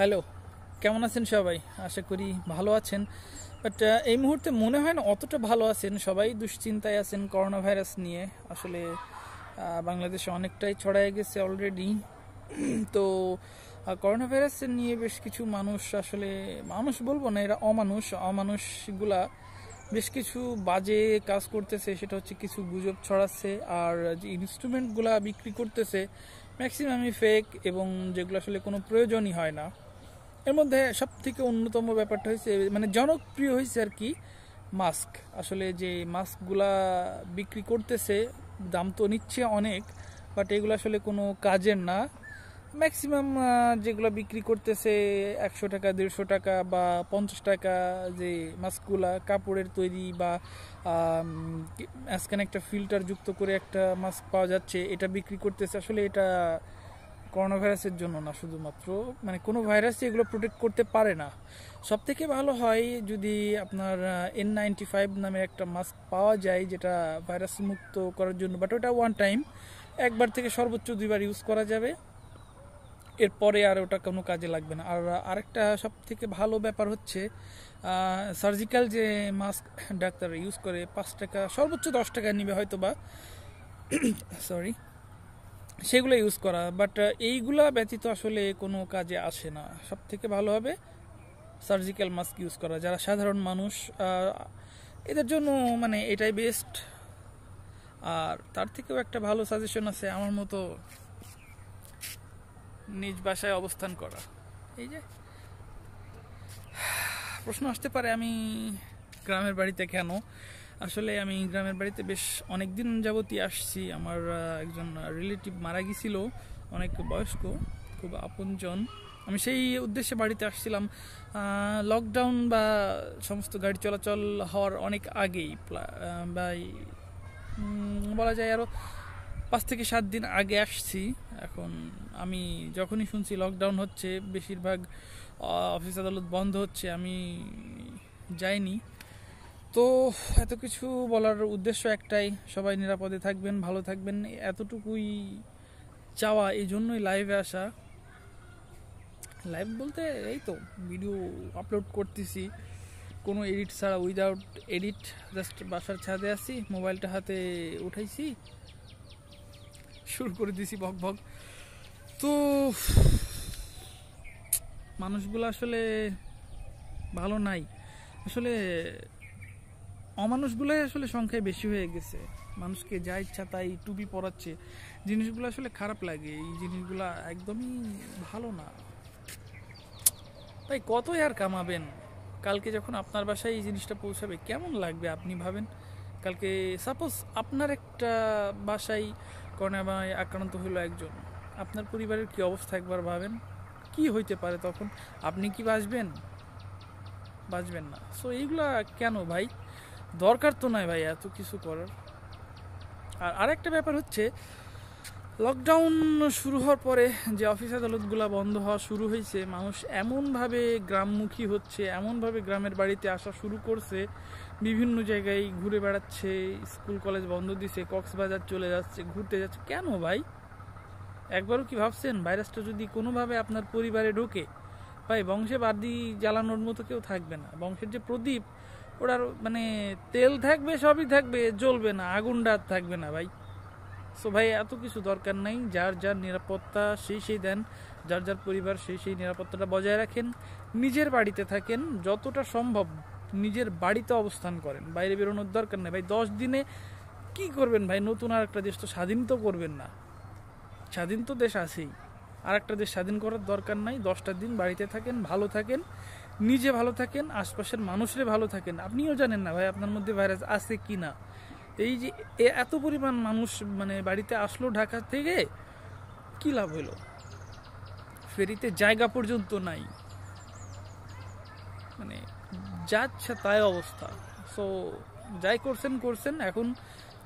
hello কেমন আছেন সবাই আশা করি ভালো আছেন বাট এই মুহূর্তে মনে হয় না অতটা ভালো আছেন সবাই দুশ্চিন্তায় আছেন করোনা ভাইরাস নিয়ে আসলে বাংলাদেশে অনেকটাই ছড়ায় গেছে অলরেডি তো করোনা ভাইরাস নিয়ে বেশ কিছু মানুষ আসলে মানুষ বলবো না এরা অমানুষ অমানুষগুলা বেশ কিছু বাজে কাজ করতেছে সেটা হচ্ছে কিছু গুজব ছড়াচ্ছে আর যে ইনস্ট্রুমেন্টগুলা বিক্রি করতেছে ম্যাক্সিমামই ফেক এবং যেগুলো আসলে কোনো প্রয়োজনই হয় না এর মধ্যে সব থেকে অন্যতম ব্যাপারটা হয়েছে মানে জনপ্রিয় হয়েছে আর কি মাস্ক আসলে যে মাস্কগুলা বিক্রি করতেছে দাম তো নিচ্ছে অনেক বাট এগুলো আসলে কোনো কাজের না ম্যাক্সিমাম যেগুলো বিক্রি করতেছে একশো টাকা দেড়শো টাকা বা পঞ্চাশ টাকা যে মাস্কগুলা কাপড়ের তৈরি বা আজকান একটা ফিল্টার যুক্ত করে একটা মাস্ক পাওয়া যাচ্ছে এটা বিক্রি করতেছে আসলে এটা করোনা ভাইরাসের জন্য না শুধুমাত্র মানে কোনো ভাইরাসই এগুলো প্রোটেক্ট করতে পারে না সব থেকে ভালো হয় যদি আপনার এন নাইনটি ফাইভ নামের একটা মাস্ক পাওয়া যায় যেটা ভাইরাস মুক্ত করার জন্য বাট ওটা ওয়ান টাইম একবার থেকে সর্বোচ্চ দুইবার ইউজ করা যাবে এরপরে আর ওটা কোনো কাজে লাগবে না আর আরেকটা সব থেকে ভালো ব্যাপার হচ্ছে সার্জিক্যাল যে মাস্ক ডাক্তার ইউজ করে পাঁচ টাকা সর্বোচ্চ দশ টাকা নিবে হয়তো বা সরি সেগুলো ইউজ করা বাট এইগুলা ব্যতীত আসলে কোনো কাজে আসে না সব থেকে ভালো হবে সার্জিক্যাল মাস্ক ইউজ করা যারা সাধারণ মানুষ এদের জন্য মানে এটাই বেস্ট আর তার থেকেও একটা ভালো সাজেশন আছে আমার মতো নিজ বাসায় অবস্থান করা এই যে প্রশ্ন আসতে পারে আমি গ্রামের বাড়িতে কেন আসলে আমি গ্রামের বাড়িতে বেশ অনেক দিন যাবতই আসছি আমার একজন রিলেটিভ মারা গিয়েছিল অনেক বয়স্ক খুব আপনজন আমি সেই উদ্দেশ্যে বাড়িতে আসছিলাম লকডাউন বা সমস্ত গাড়ি চলাচল হওয়ার অনেক আগেই বা বলা যায় আরও পাঁচ থেকে সাত দিন আগে আসছি এখন আমি যখনই শুনছি লকডাউন হচ্ছে বেশিরভাগ অফিস আদালত বন্ধ হচ্ছে আমি যাইনি তো এত কিছু বলার উদ্দেশ্য একটাই সবাই নিরাপদে থাকবেন ভালো থাকবেন এতটুকুই চাওয়া এই জন্যই লাইভে আসা লাইভ বলতে এই তো ভিডিও আপলোড করতেছি কোনো এডিট ছাড়া উইদাউট এডিট জাস্ট বাসার ছাদে আসি মোবাইলটা হাতে উঠাইছি শুরু করে দিছি ভক ভক তো মানুষগুলো আসলে ভালো নাই আসলে অমানুষগুলোই আসলে সংখ্যায় বেশি হয়ে গেছে মানুষকে যা ইচ্ছা তাই টুপি পরাচ্ছে জিনিসগুলো আসলে খারাপ লাগে এই জিনিসগুলো একদমই ভালো না তাই কতই আর কামাবেন কালকে যখন আপনার বাসায় এই জিনিসটা পৌঁছাবে কেমন লাগবে আপনি ভাবেন কালকে সাপোজ আপনার একটা বাসায় করোনায় আক্রান্ত হলো একজন আপনার পরিবারের কি অবস্থা একবার ভাবেন কি হইতে পারে তখন আপনি কি বাঁচবেন বাঁচবেন না সো এইগুলা কেন ভাই দরকার তো নয় ভাই এত কিছু করার আর আরেকটা ব্যাপার হচ্ছে লকডাউন শুরু হওয়ার পরে যে অফিস আদালতগুলো বন্ধ হওয়া শুরু হয়েছে মানুষ এমনভাবে গ্রামমুখী হচ্ছে এমনভাবে গ্রামের বাড়িতে আসা শুরু করছে বিভিন্ন জায়গায় ঘুরে বেড়াচ্ছে স্কুল কলেজ বন্ধ দিছে কক্সবাজার চলে যাচ্ছে ঘুরতে যাচ্ছে কেন ভাই একবারও কি ভাবছেন ভাইরাসটা যদি কোনোভাবে আপনার পরিবারে ঢোকে ভাই বংশে বাদি জ্বালানোর মতো কেউ থাকবে না বংশের যে প্রদীপ ওটার মানে তেল থাকবে সবই থাকবে জ্বলবে না আগুনটা থাকবে না ভাই সো ভাই এত কিছু দরকার নাই যার যার নিরাপত্তা সেই সেই দেন যার যার পরিবার সেই সেই নিরাপত্তাটা বজায় রাখেন নিজের বাড়িতে থাকেন যতটা সম্ভব নিজের বাড়িতে অবস্থান করেন বাইরে বেরোনোর দরকার নেই ভাই দশ দিনে কি করবেন ভাই নতুন আর একটা দেশ তো স্বাধীন তো করবেন না স্বাধীন তো দেশ আছেই আর একটা দেশ স্বাধীন করার দরকার নাই দশটা দিন বাড়িতে থাকেন ভালো থাকেন নিজে ভালো থাকেন আশপাশের মানুষরে ভালো থাকেন আপনিও জানেন না ভাই আপনার মধ্যে ভাইরাস আছে কি না এই যে এত পরিমাণ মানুষ মানে বাড়িতে আসলো ঢাকা থেকে কি লাভ হলো ফেরিতে জায়গা পর্যন্ত নাই মানে যাচ্ছে তাই অবস্থা সো যাই করছেন করছেন এখন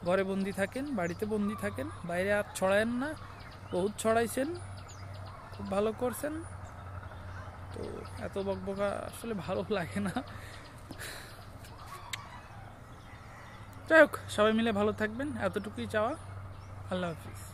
ঘরে বন্দি থাকেন বাড়িতে বন্দি থাকেন বাইরে আর ছড়ায়েন না বহুত ছড়াইছেন খুব ভালো করছেন তো এত বকবকা আসলে ভালো লাগে না যাই হোক সবাই মিলে ভালো থাকবেন এতটুকুই চাওয়া আল্লাহ হাফিজ